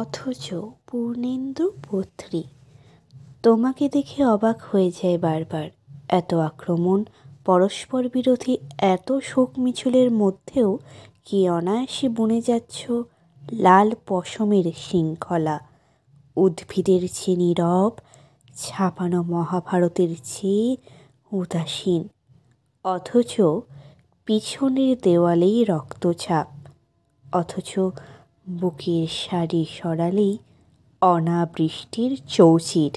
অথচ পূর্ণেন্দু পত্রী তোমাকে দেখে অবাক হয়ে যায় বারবার এত আক্রমণ পরস্পর বিরোধী এত শোক মিছিলের মধ্যেও কি অনায়াসে বনে যাচ্ছ লাল পশমের শৃঙ্খলা উদ্ভিদের চেয়ে নীরব ছাপানো মহাভারতের চেয়ে উদাসীন অথচ পিছনের দেওয়ালেই রক্তছাপ অথচ বুকের শাড়ি সরালেই অনাবৃষ্টির চৌচির